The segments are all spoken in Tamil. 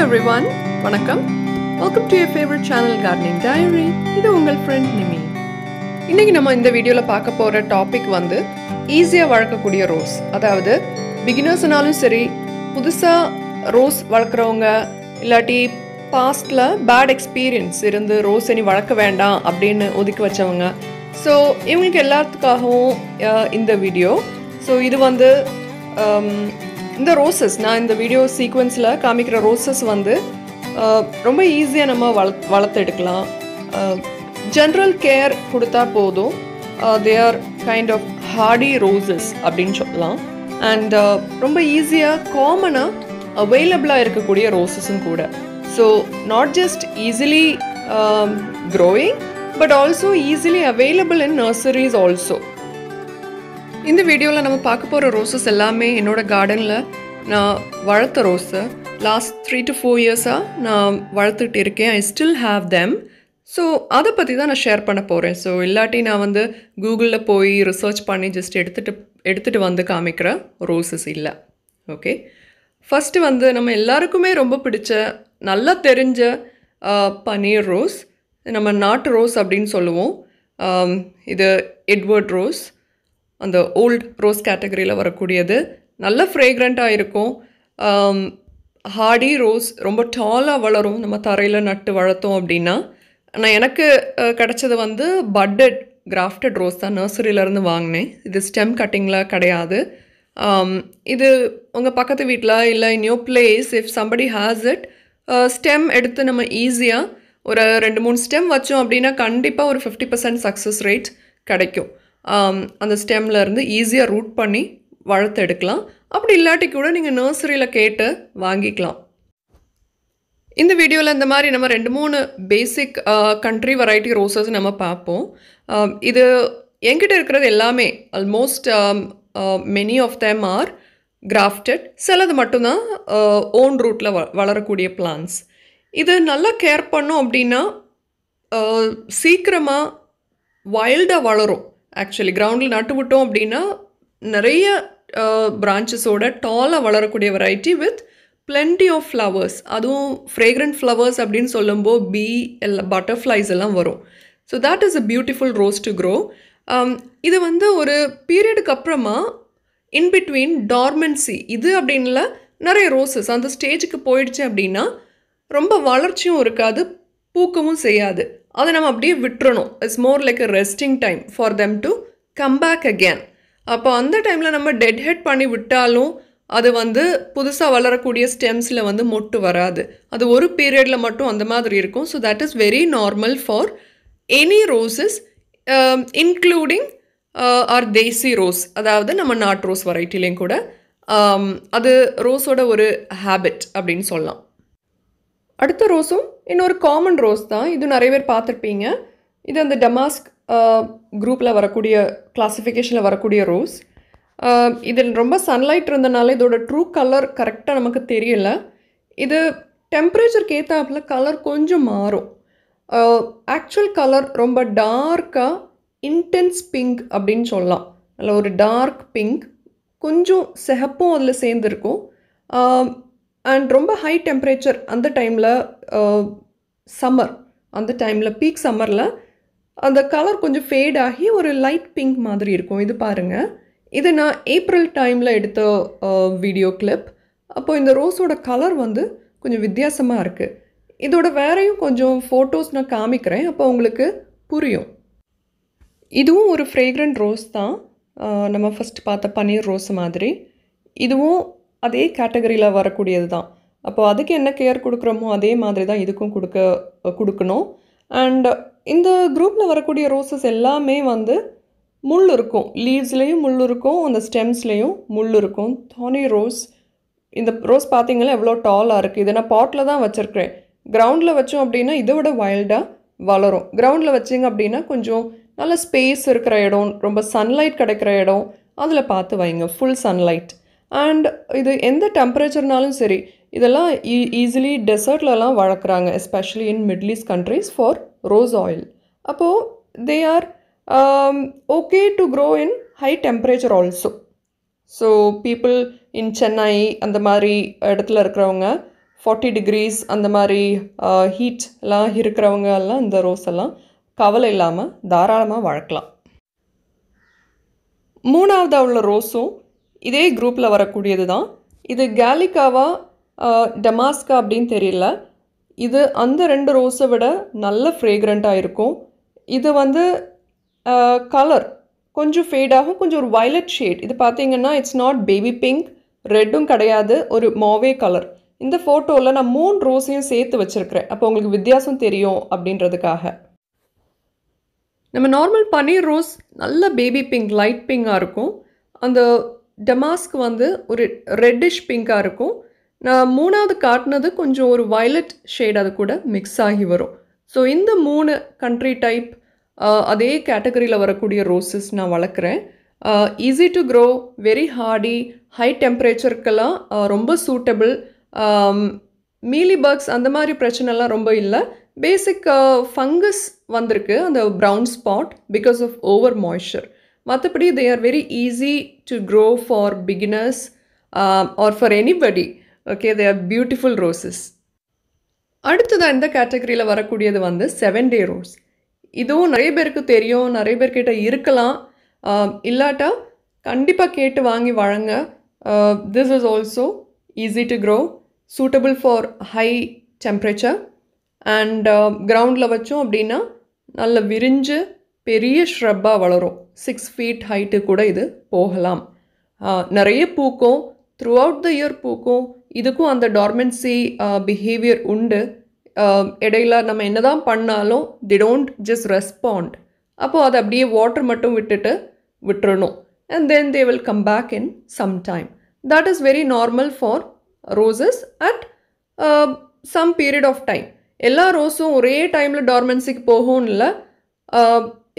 ஹலோ எவ்ரி ஒன் வணக்கம் welcome to your favourite channel gardening diary இது உங்கள் ஃப்ரெண்ட் நிமி இன்றைக்கி நம்ம இந்த வீடியோவில் பார்க்க போகிற டாபிக் வந்து ஈஸியாக வளர்க்கக்கூடிய ரோஸ் அதாவது பிகினர்ஸ்னாலும் சரி புதுசாக ரோஸ் வளர்க்குறவங்க இல்லாட்டி பாஸ்டில் பேட் எக்ஸ்பீரியன்ஸ் இருந்து ரோஸ் இனி வளர்க்க வேண்டாம் அப்படின்னு ஒதுக்கி வச்சவங்க ஸோ இவங்களுக்கு எல்லாத்துக்காகவும் இந்த வீடியோ ஸோ இது வந்து இந்த ரோசஸ் நான் இந்த வீடியோ சீக்வன்ஸில் காமிக்கிற ரோசஸ் வந்து ரொம்ப ஈஸியாக நம்ம வள வளர்த்து எடுக்கலாம் ஜென்ரல் கேர் கொடுத்தா போதும் they are kind of hardy roses அப்படின்னு சொல்லலாம் அண்ட் ரொம்ப ஈஸியாக காமனாக அவைலபிளாக இருக்கக்கூடிய ரோசஸும் கூட so not just easily growing but also easily available in nurseries also இந்த வீடியோவில் நம்ம பார்க்க போகிற ரோசஸ் எல்லாமே என்னோடய கார்டனில் நான் வளர்த்த rose last three to four இயர்ஸாக நான் வளர்த்துட்டு இருக்கேன் I still have them so அதை பற்றி தான் நான் ஷேர் பண்ண போகிறேன் ஸோ இல்லாட்டி நான் வந்து கூகுளில் போய் ரிசர்ச் பண்ணி ஜஸ்ட் எடுத்துகிட்டு எடுத்துகிட்டு வந்து காமிக்கிற ரோசஸ் இல்லை ஓகே ஃபஸ்ட்டு வந்து நம்ம எல்லாருக்குமே ரொம்ப பிடிச்ச நல்லா தெரிஞ்ச பன்னீர் ரோஸ் நம்ம நாட்டு ரோஸ் அப்படின்னு சொல்லுவோம் இது எட்வர்ட் ரோஸ் அந்த ஓல்ட் ரோஸ் கேட்டகரியில் வரக்கூடியது நல்ல ஃப்ரேக்ரண்ட்டாக இருக்கும் ஹார்டி ரோஸ் ரொம்ப டாலாக வளரும் நம்ம தரையில் நட்டு வளர்த்தோம் அப்படின்னா நான் எனக்கு கிடச்சது வந்து பட்டட் கிராஃப்டட் ரோஸ் தான் நர்சரியிலேருந்து வாங்கினேன் இது ஸ்டெம் கட்டிங்கில் கிடையாது இது உங்கள் பக்கத்து வீட்டில் இல்லை in your place if somebody has it stem எடுத்து நம்ம ஈஸியாக ஒரு ரெண்டு மூணு ஸ்டெம் வச்சோம் அப்படின்னா கண்டிப்பாக ஒரு ஃபிஃப்டி பர்சன்ட் சக்ஸஸ் ரேட் கிடைக்கும் அந்த ஸ்டெம்மில் இருந்து ஈஸியாக ரூட் பண்ணி வளர்த்து எடுக்கலாம் அப்படி இல்லாட்டி கூட நீங்கள் நர்சரியில் கேட்டு வாங்கிக்கலாம் இந்த வீடியோவில் இந்த மாதிரி நம்ம ரெண்டு மூணு பேசிக் கண்ட்ரி வெரைட்டி ரோசஸ் நம்ம பார்ப்போம் இது என்கிட்ட இருக்கிறது எல்லாமே almost many of them are grafted சிலது மட்டும்தான் ஓன் ரூட்டில் வ வளரக்கூடிய பிளான்ஸ் இது நல்லா கேர் பண்ணோம் அப்படின்னா சீக்கிரமாக வைல்டாக வளரும் ஆக்சுவலி கிரவுண்டில் நட்டு விட்டோம் அப்படின்னா நிறைய பிரான்ச்சஸோட டாலாக வளரக்கூடிய variety with plenty of flowers அதுவும் ஃப்ரேக்ரண்ட் ஃப்ளவர்ஸ் அப்படின்னு சொல்லும்போது பி எல்லாம் பட்டர்ஃப்ளைஸ் எல்லாம் வரும் so that is a beautiful rose to grow இது வந்து ஒரு பீரியடுக்கு அப்புறமா இன்பிட்வீன் டார்மென்சி இது அப்படின்ல நிறைய ரோசஸ் அந்த ஸ்டேஜுக்கு போயிடுச்சு அப்படின்னா ரொம்ப வளர்ச்சியும் இருக்காது பூக்கவும் செய்யாது அதை நம்ம அப்படியே விட்டுறணும் it's more like a resting time for them to come back again அப்போ அந்த டைமில் நம்ம டெட் ஹெட் பண்ணி விட்டாலும் அது வந்து புதுசாக வளரக்கூடிய ஸ்டெம்ஸில் வந்து மொட்டு வராது அது ஒரு பீரியடில் மட்டும் அந்த மாதிரி இருக்கும் so that is very normal for any roses including or desi rose அதாவது நம்ம நாட் ரோஸ் வெரைட்டிலையும் கூட um, அது ரோஸோட ஒரு ஹேபிட் அப்படின்னு சொல்லலாம் அடுத்த ரோஸும் இன்னொரு காமன் ரோஸ் தான் இது நிறைய பேர் பார்த்துருப்பீங்க இது அந்த டமாஸ்க் குரூப்பில் வரக்கூடிய கிளாஸிஃபிகேஷனில் வரக்கூடிய ரோஸ் இதில் ரொம்ப சன்லைட் இருந்தனால இதோட ட்ரூ கலர் கரெக்டாக நமக்கு தெரியல இது டெம்பரேச்சருக்கு ஏற்றாப்புல கலர் கொஞ்சம் மாறும் ஆக்சுவல் கலர் ரொம்ப டார்க்காக இன்டென்ஸ் பிங்க் அப்படின்னு சொல்லலாம் அதில் ஒரு டார்க் பிங்க் கொஞ்சம் சிகப்பும் அதில் சேர்ந்துருக்கும் அண்ட் ரொம்ப ஹை டெம்பரேச்சர் அந்த டைமில் சம்மர் uh, அந்த டைமில் பீக் சம்மரில் அந்த கலர் கொஞ்சம் ஃபேட் ஆகி ஒரு லைட் பிங்க் மாதிரி இருக்கும் இது பாருங்கள் இது நான் ஏப்ரல் டைமில் எடுத்த வீடியோ uh, கிளிப் அப்போ இந்த ரோஸோட கலர் வந்து கொஞ்சம் வித்தியாசமாக இருக்குது இதோட வேறையும் கொஞ்சம் ஃபோட்டோஸ் நான் காமிக்கிறேன் அப்போ உங்களுக்கு புரியும் இதுவும் ஒரு ஃப்ரேக்ரண்ட் ரோஸ் தான் uh, நம்ம ஃபஸ்ட் பார்த்த பன்னீர் ரோஸ் மாதிரி இதுவும் அதே கேட்டகரியில் வரக்கூடியது தான் அப்போ அதுக்கு என்ன கேர் கொடுக்குறோமோ அதே மாதிரி தான் இதுக்கும் கொடுக்க கொடுக்கணும் அண்ட் இந்த குரூப்பில் வரக்கூடிய ரோசஸ் எல்லாமே வந்து முள் இருக்கும் லீவ்ஸ்லேயும் முள் இருக்கும் அந்த ஸ்டெம்ஸ்லேயும் முள் இருக்கும் தானி ரோஸ் இந்த ரோஸ் பார்த்திங்கன்னா எவ்வளோ டாலாக இருக்குது இதை நான் பாட்டில் தான் வச்சுருக்கிறேன் கிரவுண்டில் வச்சோம் அப்படின்னா இதை விட வைல்டாக வளரும் கிரவுண்டில் வச்சிங்க அப்படின்னா கொஞ்சம் நல்ல ஸ்பேஸ் இருக்கிற இடம் ரொம்ப சன்லைட் கிடைக்கிற இடம் அதில் பார்த்து வைங்க ஃபுல் சன்லைட் அண்ட் இது எந்த டெம்பரேச்சர்னாலும் சரி இதெல்லாம் ஈ ஈஸிலி டெசர்ட்லலாம் வளர்க்குறாங்க especially in Middle East countries for rose oil அப்போது they are okay to grow in high temperature also so people in Chennai அந்த மாதிரி இடத்துல இருக்கிறவங்க ஃபார்ட்டி டிகிரிஸ் அந்த மாதிரி ஹீட்லாம் uh, இருக்கிறவங்க எல்லாம் இந்த ரோஸ் எல்லாம் கவலை இல்லாமல் தாராளமாக வளர்க்கலாம் மூணாவதாக உள்ள ரோஸும் இதே குரூப்பில் வரக்கூடியது தான் இது கேலிக்காவா டமாஸ்கா அப்படின்னு தெரியல இது அந்த ரெண்டு ரோஸை விட நல்ல ஃப்ரேக்ரண்ட்டாக இருக்கும் இது வந்து கலர் கொஞ்சம் ஃபேடாகும் கொஞ்சம் ஒரு வயலட் ஷேட் இது பார்த்தீங்கன்னா இட்ஸ் நாட் பேபி பிங்க் ரெட்டும் கிடையாது ஒரு மாவே கலர் இந்த ஃபோட்டோவில் நான் மூணு ரோஸையும் சேர்த்து வச்சுருக்கிறேன் அப்போ உங்களுக்கு வித்தியாசம் தெரியும் அப்படின்றதுக்காக நம்ம நார்மல் பன்னீர் ரோஸ் நல்ல பேபி பிங்க் லைட் பிங்காக இருக்கும் அந்த டமாஸ்க் வந்து ஒரு ரெட்டிஷ் பிங்காக இருக்கும் நான் மூணாவது காட்டினது கொஞ்சம் ஒரு வயலட் ஷேட் அது கூட மிக்ஸ் ஆகி வரும் ஸோ இந்த மூணு கண்ட்ரி டைப் அதே கேட்டகரியில் வரக்கூடிய ரோசஸ் நான் வளர்க்குறேன் easy to grow very hardy high டெம்பரேச்சருக்கெல்லாம் ரொம்ப சூட்டபிள் மீலி பக்ஸ் அந்த மாதிரி பிரச்சனைலாம் ரொம்ப இல்லை பேசிக் ஃபங்கஸ் வந்திருக்கு அந்த brown spot because of over moisture மற்றபடி they are very easy to grow for beginners or for anybody okay they are beautiful roses அடுத்ததாக இந்த கேட்டகரியில் வரக்கூடியது வந்து செவன் டே ரோஸ் இதுவும் நிறைய பேருக்கு தெரியும் நிறைய பேர்கிட்ட இருக்கலாம் um, இல்லாட்டா கண்டிப்பாக கேட்டு வாங்கி வழங்க this is also easy to grow suitable for high temperature and கிரவுண்டில் வச்சோம் அப்படின்னா நல்ல விரிஞ்சு பெரிய ஸ்ரப்பாக வளரும் சிக்ஸ் ஃபீட் ஹைட்டு கூட இது போகலாம் நிறைய பூக்கும் த்ரூ அவுட் த இயர் பூக்கும் இதுக்கும் அந்த டார்மென்சி பிஹேவியர் உண்டு இடையில நம்ம என்ன தான் பண்ணாலும் தி டோன்ட் ஜஸ்ட் ரெஸ்பாண்ட் அப்போது அதை அப்படியே வாட்டர் மட்டும் விட்டுட்டு விட்டுறணும் and then they will come back in some time that is very normal for roses at some period of time எல்லா ரோஸும் ஒரே டைமில் டார்மென்சிக்கு இல்லை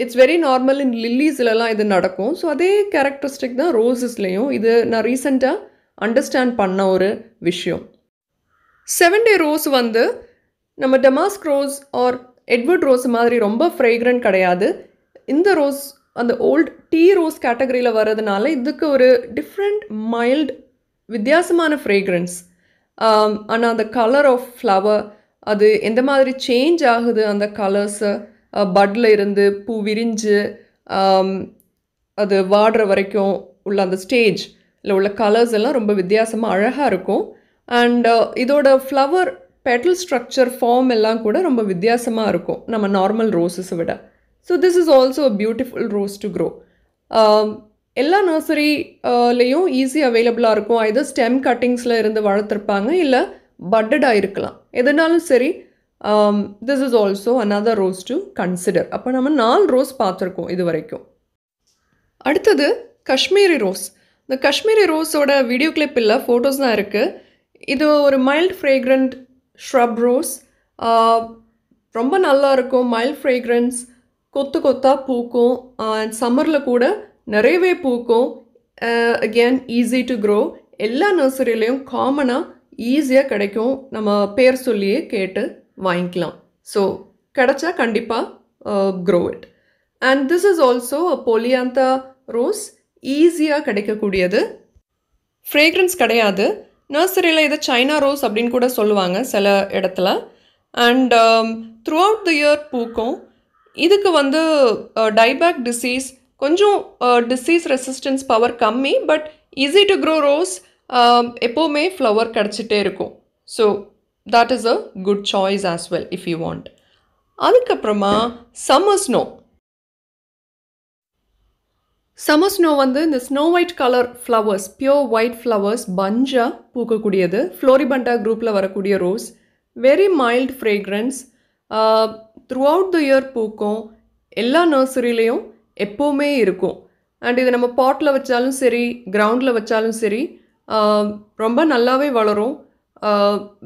இட்ஸ் வெரி நார்மல் இன் லில்லிஸ்லலாம் இது நடக்கும் ஸோ அதே கேரக்டரிஸ்டிக் தான் ரோஸஸ்லேயும் இது நான் ரீசெண்டாக அண்டர்ஸ்டாண்ட் பண்ண ஒரு விஷயம் செவன் டே ரோஸ் வந்து நம்ம damask rose or Edward rose மாதிரி ரொம்ப ஃப்ரேக்ரண்ட் கிடையாது இந்த ரோஸ் அந்த ஓல்ட் டீ ரோஸ் கேட்டகரியில் வர்றதுனால இதுக்கு ஒரு டிஃப்ரெண்ட் மைல்ட் வித்தியாசமான ஃப்ரேக்ரன்ஸ் ஆனால் அந்த கலர் ஆஃப் ஃப்ளவர் அது எந்த மாதிரி சேஞ்ச் ஆகுது அந்த கலர்ஸு பட்டில் இருந்து பூ விரிஞ்சு அது வாடுற வரைக்கும் உள்ள அந்த ஸ்டேஜ் இல்லை உள்ள கலர்ஸ் எல்லாம் ரொம்ப வித்தியாசமாக அழகாக இருக்கும் அண்ட் இதோட ஃப்ளவர் பெட்டல் ஸ்ட்ரக்சர் ஃபார்ம் எல்லாம் கூட ரொம்ப வித்தியாசமாக இருக்கும் நம்ம நார்மல் ரோஸஸை விட so this is also a beautiful rose to grow எல்லா நர்சரிலையும் ஈஸி அவைலபிளாக இருக்கும் இது ஸ்டெம் கட்டிங்ஸில் இருந்து வளர்த்துருப்பாங்க இல்லை பட்டடாக இருக்கலாம் எதுனாலும் சரி this is also another rose to consider அப்போ நம்ம நாலு ரோஸ் பார்த்துருக்கோம் இது வரைக்கும் அடுத்தது காஷ்மீரி ரோஸ் இந்த காஷ்மீரி ரோஸோட வீடியோ கிளிப் இல்லை ஃபோட்டோஸ் தான் இருக்குது இது ஒரு மைல்ட் ஃப்ரேக்ரண்ட் ஷ்ரப் ரோஸ் ரொம்ப நல்லா இருக்கும் மைல்ட் ஃப்ரேக்ரன்ஸ் கொத்து கொத்தாக பூக்கும் அண்ட் சம்மரில் கூட நிறையவே பூக்கும் அகேன் ஈஸி டு க்ரோ எல்லா நர்சரியிலையும் காமனாக ஈஸியாக கிடைக்கும் நம்ம பேர் சொல்லியே கேட்டு வாங்கிக்கலாம் ஸோ கிடச்சா கண்டிப்பாக grow it and this is also a polyantha rose ஈஸியாக கிடைக்கக்கூடியது ஃப்ரேக்ரன்ஸ் கிடையாது நர்சரியில் இது சைனா ரோஸ் அப்படின்னு கூட சொல்லுவாங்க சில இடத்துல and throughout the year பூக்கும் இதுக்கு வந்து டைபேக் டிசீஸ் கொஞ்சம் டிசீஸ் ரெசிஸ்டன்ஸ் பவர் கம்மி but easy to grow rose எப்போவுமே ஃப்ளவர் கிடச்சிட்டே இருக்கும் so that is a good choice as well if you want அதுக்கப்புறமா சம்மர் ஸ்னோ சம்மர் ஸ்னோ வந்து இந்த snow white colour flowers pure white flowers பஞ்சாக பூக்கக்கூடியது ஃப்ளோரிபண்டா குரூப்பில் வரக்கூடிய rose very mild fragrance throughout the year பூக்கும் எல்லா நர்சரிலையும் எப்போவுமே இருக்கும் அண்ட் இதை நம்ம பாட்டில் வச்சாலும் சரி கிரவுண்டில் வச்சாலும் சரி ரொம்ப நல்லாவே வளரும்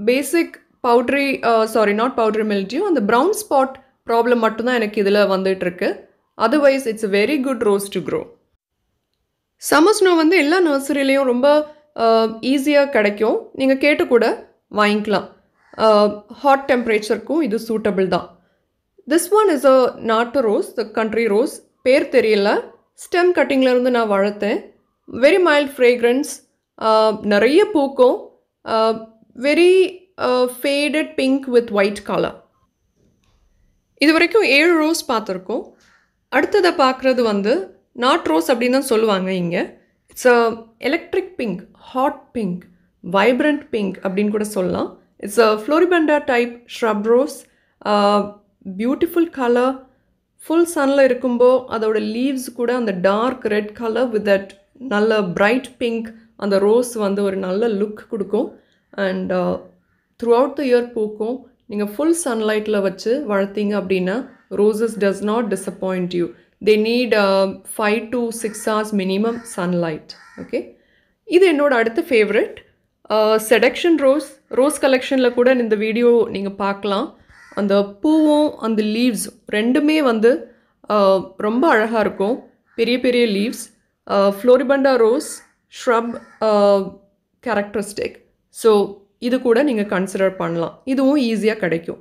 பேசிக் பவுட்ரி சாரி நாட் பவுட்ரி மில்ட்டியும் அந்த ப்ரௌன் ஸ்பாட் ப்ராப்ளம் மட்டும்தான் எனக்கு இதில் வந்துட்டுருக்கு otherwise it's very good rose to grow summer snow வந்து எல்லா நர்சரிலையும் ரொம்ப ஈஸியாக uh, கிடைக்கும் நீங்கள் கேட்டு கூட வாங்கிக்கலாம் ஹாட் uh, டெம்பரேச்சருக்கும் இது சூட்டபிள் தான் திஸ் ஒன் இஸ் அ நாட்டு ரோஸ் த கண்ட்ரி ரோஸ் பேர் தெரியல ஸ்டெம் கட்டிங்லேருந்து நான் வளர்த்தேன் வெரி மைல்ட் ஃப்ரேக்ரன்ஸ் நிறைய பூக்கும் uh, very faded pink with white colour இது வரைக்கும் ஏழு ரோஸ் பார்த்துருக்கோம் அடுத்ததை பார்க்குறது வந்து நாட் ரோஸ் அப்படின்னு தான் சொல்லுவாங்க இங்கே it's a electric pink hot pink vibrant pink அப்படின்னு கூட சொல்லலாம் it's a floribunda type shrub rose beautiful colour full சனில் இருக்கும்போது அதோட லீவ்ஸ் கூட அந்த dark red colour with that நல்ல பிரைட் பிங்க் அந்த ரோஸ் வந்து ஒரு நல்ல லுக் கொடுக்கும் and throughout the year பூக்கும் நீங்கள் ஃபுல் சன்லைட்டில் வச்சு வளர்த்தீங்க அப்படின்னா roses does not disappoint you they need five to six hours minimum sunlight okay இது என்னோடய அடுத்த ஃபேவரட் செடக்ஷன் ரோஸ் ரோஸ் கலெக்ஷனில் கூட இந்த வீடியோ நீங்கள் பார்க்கலாம் அந்த பூவும் அந்த லீவ்ஸ் ரெண்டுமே வந்து uh, ரொம்ப அழகாக இருக்கும் பெரிய பெரிய leaves floribunda rose shrub characteristic so இது கூட நீங்கள் கன்சிடர் பண்ணலாம் இதுவும் ஈஸியாக கிடைக்கும்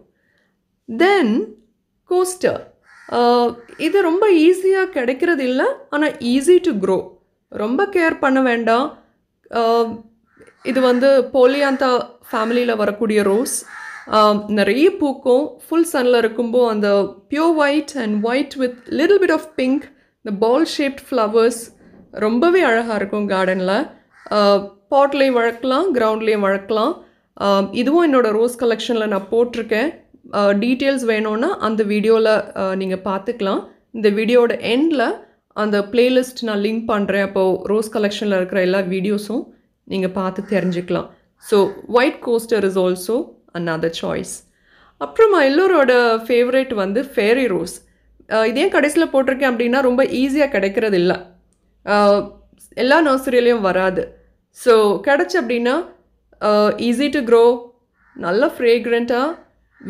தென் கோஸ்டர் uh, இது ரொம்ப ஈஸியாக கிடைக்கிறது இல்லை ஆனால் ஈஸி டு க்ரோ ரொம்ப கேர் பண்ண வேண்டாம் uh, இது வந்து போலியாந்தா ஃபேமிலியில் வரக்கூடிய ரோஸ் um, நிறைய பூக்கும் ஃபுல் சனில் இருக்கும்போது அந்த pure white and white with little bit of pink இந்த பால் ஷேப்ட் ஃப்ளவர்ஸ் ரொம்பவே அழகாக இருக்கும் கார்டனில் பாட்லேயும் வளர்க்கலாம் கிரவுண்ட்லேயும் வளர்க்கலாம் இதுவும் என்னோடய ரோஸ் கலெக்ஷனில் நான் போட்டிருக்கேன் டீட்டெயில்ஸ் வேணும்னா அந்த வீடியோவில் நீங்கள் பார்த்துக்கலாம் இந்த வீடியோட எண்டில் அந்த பிளேலிஸ்ட் நான் லிங்க் பண்ணுறேன் அப்போது ரோஸ் கலெக்ஷனில் இருக்கிற எல்லா வீடியோஸும் நீங்கள் பார்த்து தெரிஞ்சுக்கலாம் so white Koster is also another choice அப்புறமா எல்லோரோட ஃபேவரேட் வந்து ஃபேரி ரோஸ் இதே கடைசியில் போட்டிருக்கேன் அப்படின்னா ரொம்ப ஈஸியாக கிடைக்கிறது இல்லை எல்லா நர்சரியிலையும் வராது ஸோ கிடச்சி அப்படின்னா ஈஸி டு க்ரோ நல்ல ஃப்ரேக்ரண்ட்டாக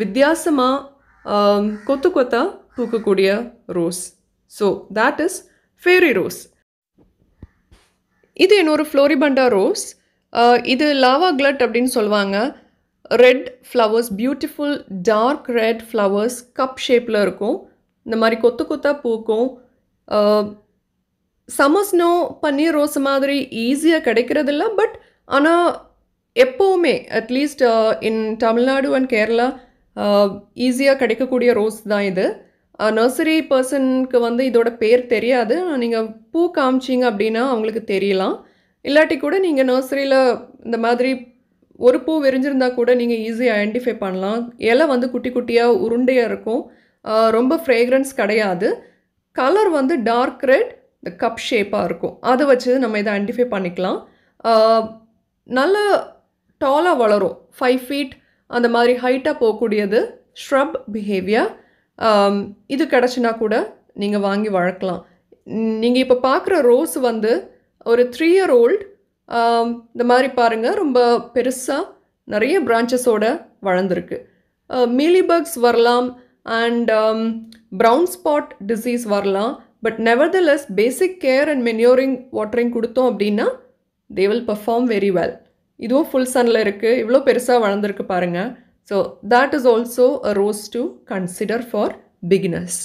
வித்தியாசமாக கொத்து கொத்தாக பூக்கக்கூடிய rose so that is fairy rose இது இன்னொரு ஃப்ளோரிபண்டா ரோஸ் இது லாவா கிளட் அப்படின்னு சொல்லுவாங்க red flowers beautiful dark red flowers cup ஷேப்பில் இருக்கும் இந்த மாதிரி கொத்து கொத்தாக பூக்கும் சம்மர் ஸ்னோ பன்னீர் ரோஸ் மாதிரி ஈஸியாக கிடைக்கிறதில்ல பட் ஆனால் எப்போவுமே at least in Tamil Nadu and Kerala ஈஸியாக கிடைக்கக்கூடிய ரோஸ் தான் இது நர்சரி uh, பர்சனுக்கு வந்து இதோட பேர் தெரியாது நீங்கள் பூ காமிச்சிங்க அப்படின்னா அவங்களுக்கு தெரியலாம் இல்லாட்டி கூட நீங்கள் நர்சரியில் இந்த மாதிரி ஒரு பூ விரிஞ்சிருந்தா கூட நீங்கள் ஈஸியாக ஐடென்டிஃபை பண்ணலாம் இலை வந்து குட்டி குட்டியாக உருண்டையாக இருக்கும் uh, ரொம்ப ஃப்ரேக்ரன்ஸ் கிடையாது கலர் வந்து டார்க் ரெட் இந்த கப் ஷேப்பாக இருக்கும் அதை வச்சு நம்ம இதை ஐடென்டிஃபை பண்ணிக்கலாம் நல்ல டாலாக வளரும் ஃபைவ் ஃபீட் அந்த மாதிரி ஹைட்டாக போகக்கூடியது ஷ்ரப் பிஹேவியர் இது கிடச்சினா கூட நீங்கள் வாங்கி வளர்க்கலாம் நீங்கள் இப்போ பார்க்குற ரோஸ் வந்து ஒரு த்ரீ இயர் ஓல்டு இந்த மாதிரி பாருங்கள் ரொம்ப பெருசாக நிறைய பிரான்ச்சஸோடு வளர்ந்துருக்கு மீலிபக்ஸ் வரலாம் அண்ட் ப்ரௌன் ஸ்பாட் டிசீஸ் வரலாம் but nevertheless basic care and manuring watering கொடுத்தோம் அப்படின்னா they will perform very well இதுவும் ஃபுல் சனில் இருக்குது இவ்வளோ பெருசாக வளர்ந்துருக்கு பாருங்கள் so that is also a rose to consider for beginners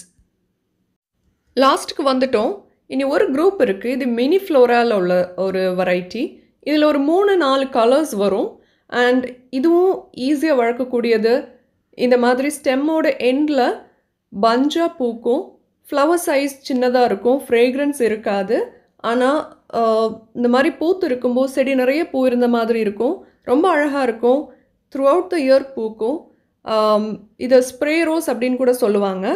லாஸ்ட்டுக்கு வந்துட்டோம் இனி ஒரு குரூப் இருக்குது இது மினி ஃப்ளோராவில் உள்ள ஒரு வெரைட்டி இதில் ஒரு மூணு நாலு கலர்ஸ் வரும் அண்ட் இதுவும் ஈஸியாக வளர்க்கக்கூடியது இந்த மாதிரி ஸ்டெம்மோட எண்டில் பஞ்சாக பூக்கும் ஃப்ளவர் சைஸ் சின்னதாக இருக்கும் ஃப்ரேக்ரன்ஸ் இருக்காது ஆனால் இந்த மாதிரி பூத்து இருக்கும்போது செடி நிறைய பூ இருந்த மாதிரி இருக்கும் ரொம்ப அழகாக இருக்கும் த்ரூ அவுட் த இயர் பூக்கும் இதை ஸ்ப்ரே ரோஸ் அப்படின்னு கூட சொல்லுவாங்க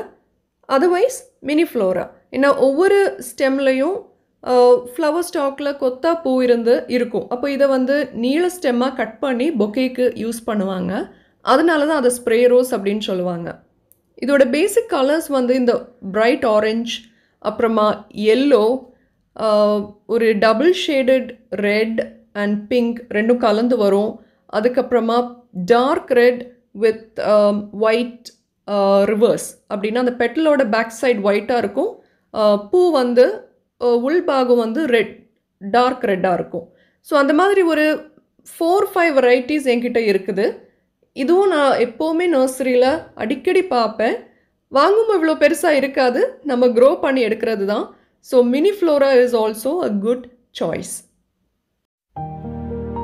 அதர்வைஸ் மினி ஃப்ளோரா ஏன்னா ஒவ்வொரு ஸ்டெம்லேயும் ஃப்ளவர் ஸ்டாக்கில் கொத்தா பூ இருந்து இருக்கும் அப்போ இதை வந்து நீள ஸ்டெம்மாக கட் பண்ணி பொக்கேக்கு யூஸ் பண்ணுவாங்க அதனால தான் அதை ஸ்ப்ரே ரோஸ் அப்படின்னு சொல்லுவாங்க இதோட பேசிக் கலர்ஸ் வந்து இந்த ப்ரைட் ஆரஞ்ச் அப்புறமா எல்லோ ஒரு double shaded red and pink ரெண்டும் கலந்து வரும் அதுக்கப்புறமா dark red with white reverse அப்படின்னா அந்த பெட்டலோட பேக் சைட் ஒயிட்டாக இருக்கும் பூ வந்து உள்பாகம் வந்து ரெட் டார்க் ரெட்டாக இருக்கும் ஸோ அந்த மாதிரி ஒரு ஃபோர் ஃபைவ் வெரைட்டிஸ் என்கிட்ட இருக்குது இதுவும் நான் எப்போவுமே நர்சரியில் அடிக்கடி பார்ப்பேன் வாங்கும் இவ்வளோ பெருசாக இருக்காது நம்ம க்ரோ பண்ணி எடுக்கிறது தான் so mini flora is also a good choice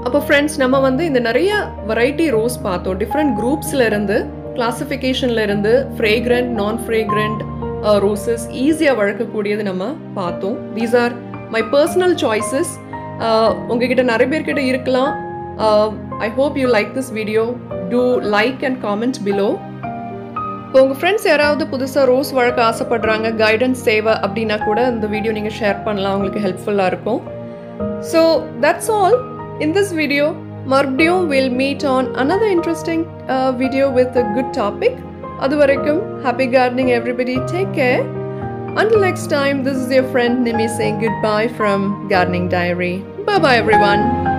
அப்போ ஃப்ரெண்ட்ஸ் நம்ம வந்து இந்த நிறைய வெரைட்டி ரோஸ் பார்த்தோம் டிஃப்ரெண்ட் குரூப்ஸ்லேருந்து இருந்து ஃப்ரேக்ரண்ட் நான் ஃப்ரேக்ரண்ட் ரோசஸ் ஈஸியாக வளர்க்கக்கூடியது நம்ம பார்த்தோம் these are my personal choices உங்ககிட்ட நிறைய பேர்கிட்ட இருக்கலாம் Um, I hope you like this video. Do like and comment below. If friends are the rose work, guidance, save, abdina kuda, and the video you share helpful. So that's all in this video. Marbdium will meet on another interesting uh, video with a good topic. Adhuvarikum, happy gardening everybody, take care. Until next time, this is your friend Nimi saying goodbye from Gardening Diary. Bye bye everyone.